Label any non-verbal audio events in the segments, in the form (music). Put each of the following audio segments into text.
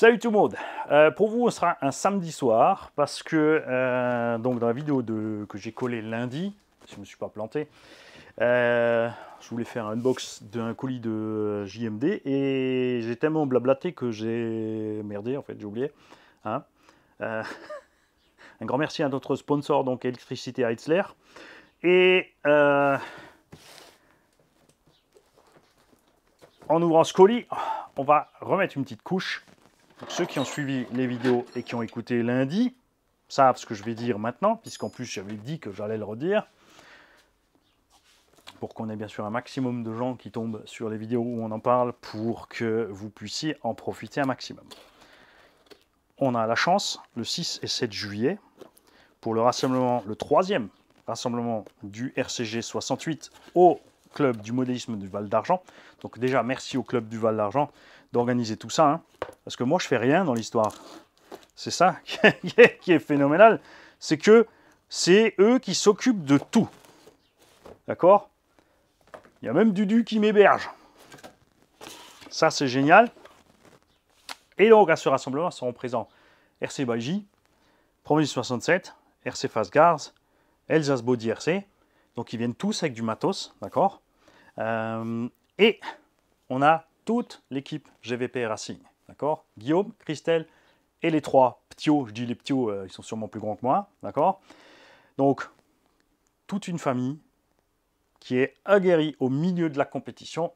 Salut tout le monde euh, Pour vous, on sera un samedi soir, parce que euh, donc dans la vidéo de, que j'ai collée lundi, si je ne me suis pas planté, euh, je voulais faire un unbox d'un colis de JMD, et j'ai tellement blablaté que j'ai merdé, en fait, j'ai oublié. Hein. (laughs) un grand merci à notre sponsor, donc Électricité Heitzler. Et en ouvrant ce colis, on va remettre une petite couche ceux qui ont suivi les vidéos et qui ont écouté lundi savent ce que je vais dire maintenant, puisqu'en plus j'avais dit que j'allais le redire, pour qu'on ait bien sûr un maximum de gens qui tombent sur les vidéos où on en parle, pour que vous puissiez en profiter un maximum. On a la chance, le 6 et 7 juillet, pour le rassemblement, le troisième rassemblement du RCG 68 au club du modélisme du Val d'Argent. Donc déjà, merci au club du Val d'Argent d'organiser tout ça. Hein. Parce que moi, je fais rien dans l'histoire. C'est ça (laughs) qui est phénoménal. C'est que c'est eux qui s'occupent de tout. D'accord Il y a même Dudu qui m'héberge. Ça, c'est génial. Et donc, à ce rassemblement seront présents RC Baji, Promis 67, RC Fasgars, Elsace Body RC. Donc, ils viennent tous avec du matos, d'accord euh, Et on a toute l'équipe GVP Racing. D'accord Guillaume, Christelle et les trois ptios, je dis les ptios, euh, ils sont sûrement plus grands que moi. D'accord Donc, toute une famille qui est aguerrie au milieu de la compétition,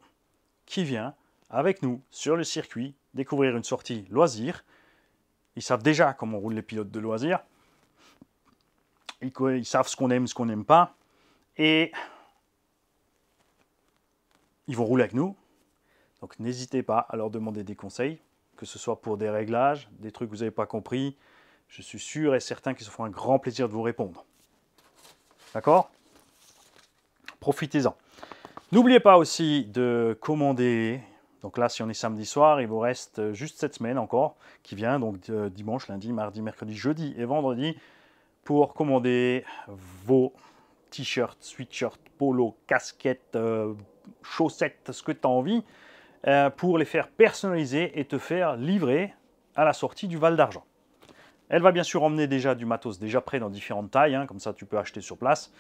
qui vient avec nous sur le circuit découvrir une sortie loisir. Ils savent déjà comment roulent les pilotes de loisir. ils savent ce qu'on aime, ce qu'on n'aime pas. Et ils vont rouler avec nous. Donc n'hésitez pas à leur demander des conseils que ce soit pour des réglages, des trucs que vous n'avez pas compris, je suis sûr et certain qu'ils se feront un grand plaisir de vous répondre. D'accord Profitez-en. N'oubliez pas aussi de commander. Donc là, si on est samedi soir, il vous reste juste cette semaine encore qui vient, donc euh, dimanche, lundi, mardi, mercredi, jeudi et vendredi, pour commander vos t-shirts, sweatshirts, polo, casquettes, euh, chaussettes, ce que tu as envie. Euh, pour les faire personnaliser et te faire livrer à la sortie du Val d'Argent. Elle va bien sûr emmener déjà du matos déjà prêt dans différentes tailles, hein, comme ça tu peux acheter sur place.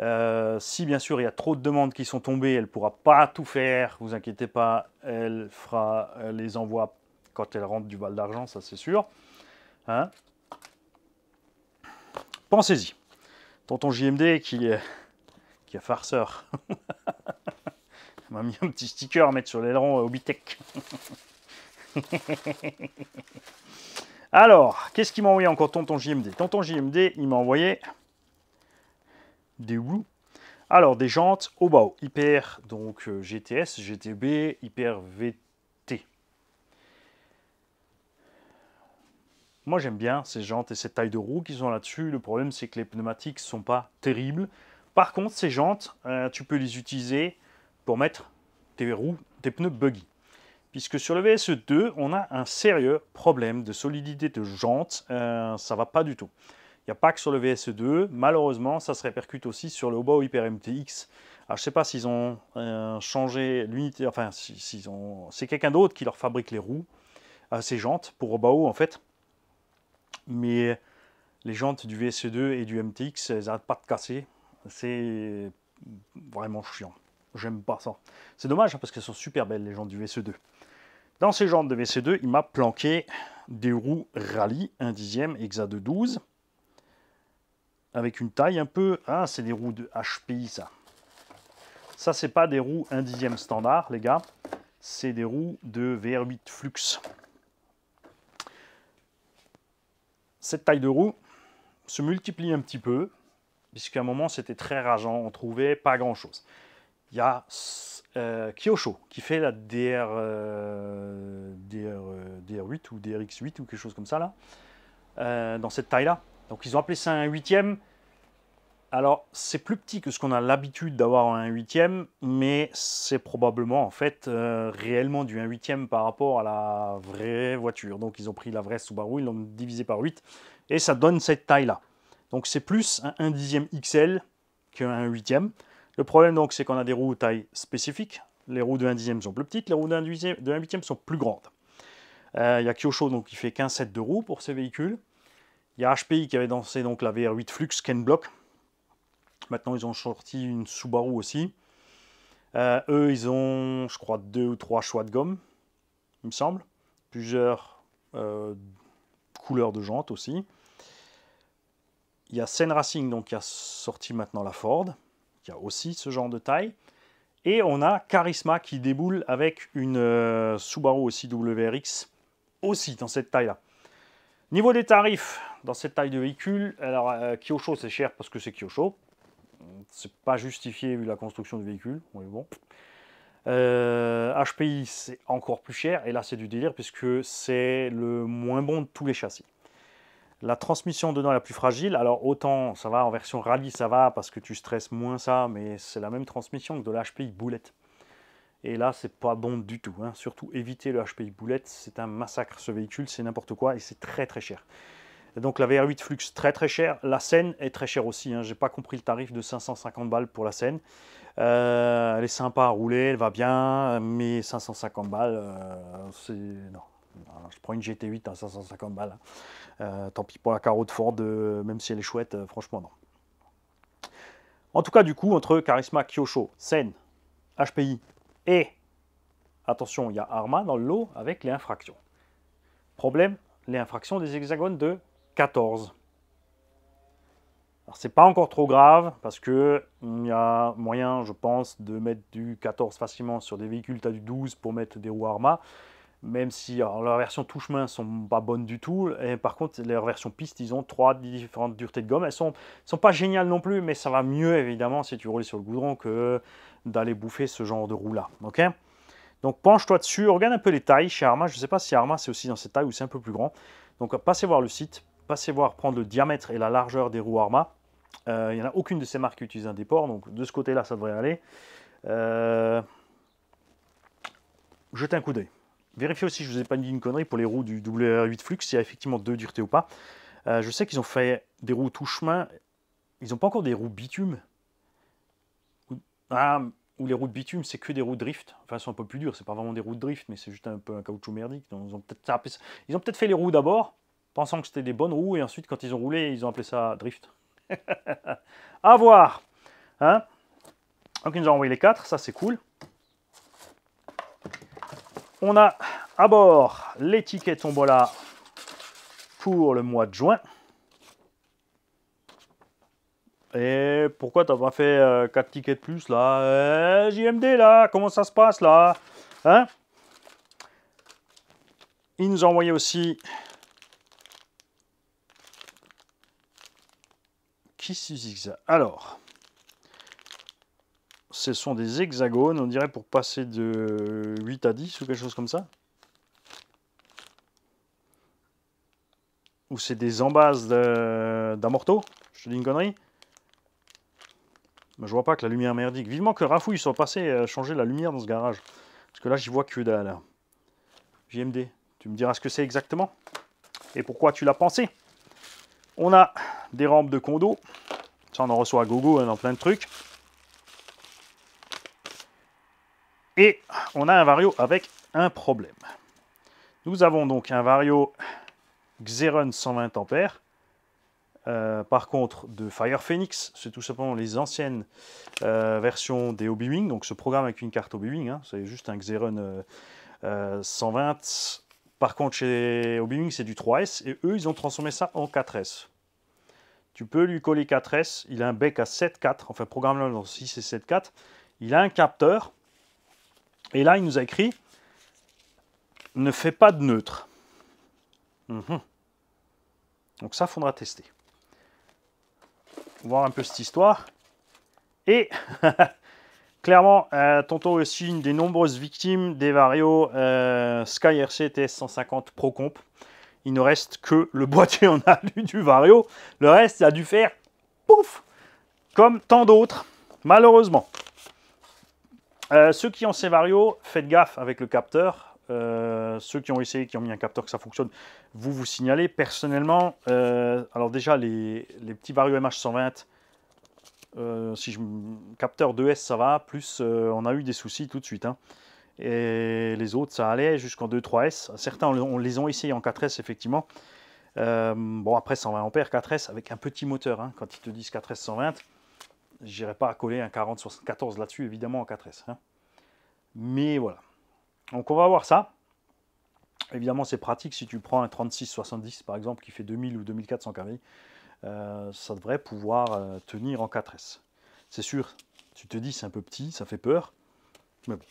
Euh, si bien sûr il y a trop de demandes qui sont tombées, elle ne pourra pas tout faire, vous inquiétez pas, elle fera euh, les envois quand elle rentre du Val d'Argent, ça c'est sûr. Hein. Pensez-y. Tonton JMD qui, est, qui est farceur. (laughs) m'a mis un petit sticker à mettre sur l'aileron euh, Obitech. Alors, qu'est-ce qu'il m'a envoyé encore Tonton JMD Tonton JMD, il m'a envoyé des roues. Alors, des jantes Obao, hyper, donc euh, GTS, GTB, hyper VT. Moi, j'aime bien ces jantes et cette taille de roue qu'ils ont là-dessus. Le problème, c'est que les pneumatiques ne sont pas terribles. Par contre, ces jantes, euh, tu peux les utiliser pour mettre tes roues, tes pneus buggy. Puisque sur le VSE2, on a un sérieux problème de solidité de jante, euh, ça va pas du tout. Il n'y a pas que sur le VSE2, malheureusement, ça se répercute aussi sur le Obao Hyper MTX. je ne sais pas s'ils ont euh, changé l'unité, enfin, s'ils ont... c'est quelqu'un d'autre qui leur fabrique les roues, euh, ces jantes, pour Obao en fait. Mais les jantes du VSE2 et du MTX, elles n'arrêtent pas de casser. C'est vraiment chiant j'aime pas ça. C'est dommage hein, parce qu'elles sont super belles, les jantes du VC2. Dans ces jantes de VC2, il m'a planqué des roues rallye 1 dixième hexa de 12 avec une taille un peu... Ah, c'est des roues de HPI, ça. Ça, c'est pas des roues un dixième standard, les gars. C'est des roues de VR8 Flux. Cette taille de roue se multiplie un petit peu, puisqu'à un moment, c'était très rageant, on trouvait pas grand-chose il y a euh, Kyosho qui fait la DR, DR, 8 ou DRX8 ou quelque chose comme ça, là, euh, dans cette taille-là. Donc ils ont appelé ça un huitième. Alors c'est plus petit que ce qu'on a l'habitude d'avoir un huitième, mais c'est probablement en fait euh, réellement du 1 huitième par rapport à la vraie voiture. Donc ils ont pris la vraie Subaru, ils l'ont divisé par 8, et ça donne cette taille-là. Donc c'est plus un 1 dixième XL qu'un huitième. Le problème donc, c'est qu'on a des roues taille spécifique. Les roues de 1 dixième sont plus petites, les roues de 1, huitième sont plus grandes. Euh, il y a Kyosho donc, qui fait 15 sets de roues pour ces véhicules. Il y a HPI qui avait dansé, donc, la VR8 Flux Ken Block. Maintenant, ils ont sorti une Subaru aussi. Euh, eux, ils ont, je crois, deux ou trois choix de gomme, il me semble. Plusieurs euh, couleurs de jantes aussi. Il y a Sen Racing, donc, qui a sorti maintenant la Ford y a aussi ce genre de taille. Et on a Charisma qui déboule avec une euh, Subaru aussi WRX, aussi dans cette taille-là. Niveau des tarifs, dans cette taille de véhicule, alors euh, Kyosho c'est cher parce que c'est Kyosho. C'est pas justifié vu la construction du véhicule, mais bon. HPI euh, c'est encore plus cher, et là c'est du délire puisque c'est le moins bon de tous les châssis. La transmission dedans est la plus fragile. Alors autant ça va en version rallye, ça va parce que tu stresses moins ça, mais c'est la même transmission que de l'HPI boulette. Et là, c'est pas bon du tout. Hein. Surtout éviter le HPI boulette, c'est un massacre ce véhicule, c'est n'importe quoi et c'est très très cher. donc la VR8 Flux très très cher, la Seine est très chère aussi. Je hein. J'ai pas compris le tarif de 550 balles pour la Seine. Euh, elle est sympa à rouler, elle va bien, mais 550 balles, euh, c'est non je prends une GT8 à 550 balles. tant pis pour la carreau de Ford, euh, même si elle est chouette, euh, franchement, non. En tout cas, du coup, entre Charisma, Kyosho, Sen, HPI et, attention, il y a Arma dans le lot avec les infractions. Problème, les infractions des hexagones de 14. Alors, c'est pas encore trop grave parce que mm, il y a moyen, je pense, de mettre du 14 facilement sur des véhicules. Tu as du 12 pour mettre des roues Arma même si leurs versions version tout chemin sont pas bonnes du tout. Et par contre, leurs versions piste, ils ont trois différentes duretés de gomme. Elles sont, sont pas géniales non plus, mais ça va mieux évidemment si tu roules sur le goudron que d'aller bouffer ce genre de roue là. Ok Donc penche-toi dessus, regarde un peu les tailles chez Arma. Je ne sais pas si Arma c'est aussi dans cette taille ou c'est un peu plus grand. Donc passez voir le site, passez voir prendre le diamètre et la largeur des roues Arma. Euh, il n'y en a aucune de ces marques qui utilisent un déport, donc de ce côté-là, ça devrait aller. Euh, jetez un coup d'œil. Vérifiez aussi, je vous ai pas dit une connerie, pour les roues du WR8 Flux, s'il y a effectivement deux duretés ou pas. Euh, je sais qu'ils ont fait des roues tout chemin. Ils n'ont pas encore des roues bitume. Ah, ou les roues de bitume, c'est que des roues drift. Enfin, elles sont un peu plus dures, c'est pas vraiment des roues drift, mais c'est juste un peu un caoutchouc merdique. ils ont peut-être fait les roues d'abord, pensant que c'était des bonnes roues, et ensuite, quand ils ont roulé, ils ont appelé ça drift. (laughs) à voir Donc, hein. ils nous ont envoyé les quatre, ça c'est cool. On a à bord l'étiquette Tombola pour le mois de juin. Et pourquoi t'as pas fait euh, quatre 4 tickets de plus là eh, JMD là, comment ça se passe là Hein Il nous a envoyé aussi. Qui ça Alors ce sont des hexagones, on dirait pour passer de 8 à 10 ou quelque chose comme ça. Ou c'est des embases d'un Je te dis une connerie mais Je vois pas que la lumière merdique. Vivement que Rafouille soit passé changer la lumière dans ce garage. Parce que là, j'y vois que dalle. JMD, tu me diras ce que c'est exactement Et pourquoi tu l'as pensé On a des rampes de condo. Ça, on en reçoit à gogo, hein, dans plein de trucs. Et on a un vario avec un problème. Nous avons donc un vario Xeron 120 a euh, par contre, de Fire Phoenix, c'est tout simplement les anciennes euh, versions des Obi-Wing. Donc ce programme avec une carte Obi-Wing, hein, c'est juste un Xeron 120. Euh, par contre, chez Obi-Wing, c'est du 3S et eux, ils ont transformé ça en 4S. Tu peux lui coller 4S, il a un bec à 7,4, enfin programme dans 6 et 7,4. Il a un capteur et là, il nous a écrit ne fais pas de neutre. Mhm. Donc ça, faudra tester. Voir un peu cette histoire. Et (laughs) clairement, Tonton euh, Tonto est aussi une des nombreuses victimes des Vario euh, Sky RC TS150 Pro Comp. Il ne reste que le boîtier en alu (laughs) du Vario. Le reste a dû faire pouf, comme tant d'autres, malheureusement. Euh, ceux qui ont ces Vario, faites gaffe avec le capteur. Euh, ceux qui ont essayé, qui ont mis un capteur que ça fonctionne, vous vous signalez. Personnellement, euh, alors déjà, les, petits Vario MH120, si capteur 2S, ça va. Plus, on a eu des soucis tout de suite. Hein. Et les autres, ça allait jusqu'en 2-3S. Certains, on, les ont essayé en 4S, effectivement. bon, après 120 ampères, 4S, avec un petit moteur. Hein, quand ils te disent 4S 120, j'irai pas coller un 40-74 là-dessus, évidemment, en 4S. Hein. Mais voilà. Donc on va voir ça. Évidemment, c'est pratique si tu prends un 36-70, par exemple, qui fait 2000 ou 2400 carrés euh, ça devrait pouvoir euh, tenir en 4S. C'est sûr, tu te dis, c'est un peu petit, ça fait peur. Mais bon.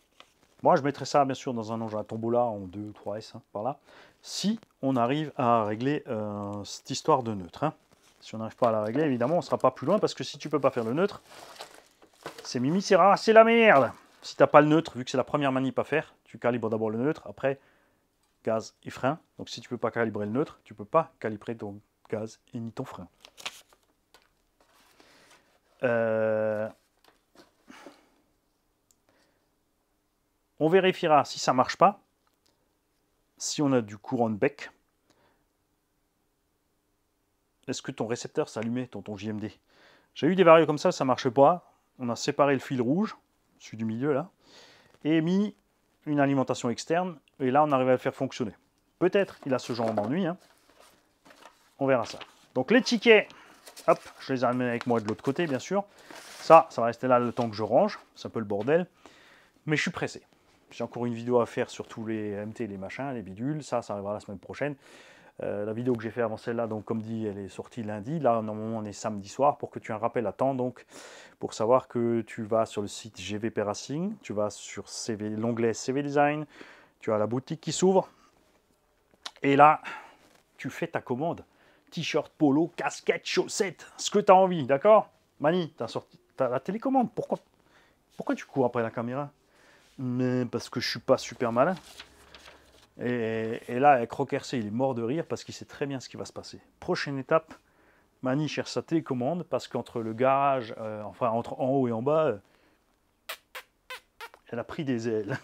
Moi, je mettrais ça, bien sûr, dans un engin à tombola en 2 ou 3S, par là, si on arrive à régler euh, cette histoire de neutre. Hein. Si on n'arrive pas à la régler, évidemment, on ne sera pas plus loin parce que si tu peux pas faire le neutre, c'est Mimi, c'est c'est la merde Si tu t'as pas le neutre, vu que c'est la première manip à faire, tu calibres d'abord le neutre, après gaz et frein. Donc si tu peux pas calibrer le neutre, tu peux pas calibrer ton gaz et ni ton frein. Euh, on vérifiera si ça marche pas, si on a du courant de bec est-ce que ton récepteur s'allumait, dans ton JMD J'ai eu des variables comme ça, ça marchait pas. On a séparé le fil rouge, celui du milieu là, et mis une alimentation externe, et là on arrivait à le faire fonctionner. Peut-être il a ce genre d'ennui, hein. on verra ça. Donc les tickets, hop, je les ai amenés avec moi de l'autre côté bien sûr. Ça, ça va rester là le temps que je range, c'est un peu le bordel, mais je suis pressé. J'ai encore une vidéo à faire sur tous les MT, les machins, les bidules, ça, ça arrivera la semaine prochaine. Euh, la vidéo que j'ai fait avant celle-là, donc comme dit, elle est sortie lundi. Là, normalement, on est samedi soir pour que tu aies un rappel à temps. Donc, pour savoir que tu vas sur le site GVP Racing, tu vas sur l'onglet CV Design, tu as la boutique qui s'ouvre. Et là, tu fais ta commande. T-shirt, polo, casquette, chaussettes, ce que tu as envie, d'accord Mani, tu as, la télécommande. Pourquoi, pourquoi tu cours après la caméra Mais parce que je suis pas super malin. Et, là, là, Croquercé, il est mort de rire parce qu'il sait très bien ce qui va se passer. Prochaine étape, Mani cherche sa télécommande parce qu'entre le garage, euh, enfin entre en haut et en bas, euh, elle a pris des ailes.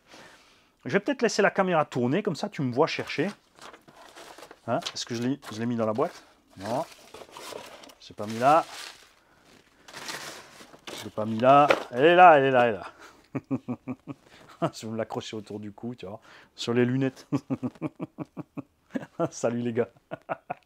(laughs) je vais peut-être laisser la caméra tourner, comme ça tu me vois chercher. Hein Est-ce que je l'ai mis dans la boîte Non. Je pas mis là. Je l'ai pas mis là. Elle est là, elle est là, elle est là. (laughs) je (laughs) vais me l'accrocher autour du cou, tu vois, sur les lunettes. (laughs) Salut les gars (laughs)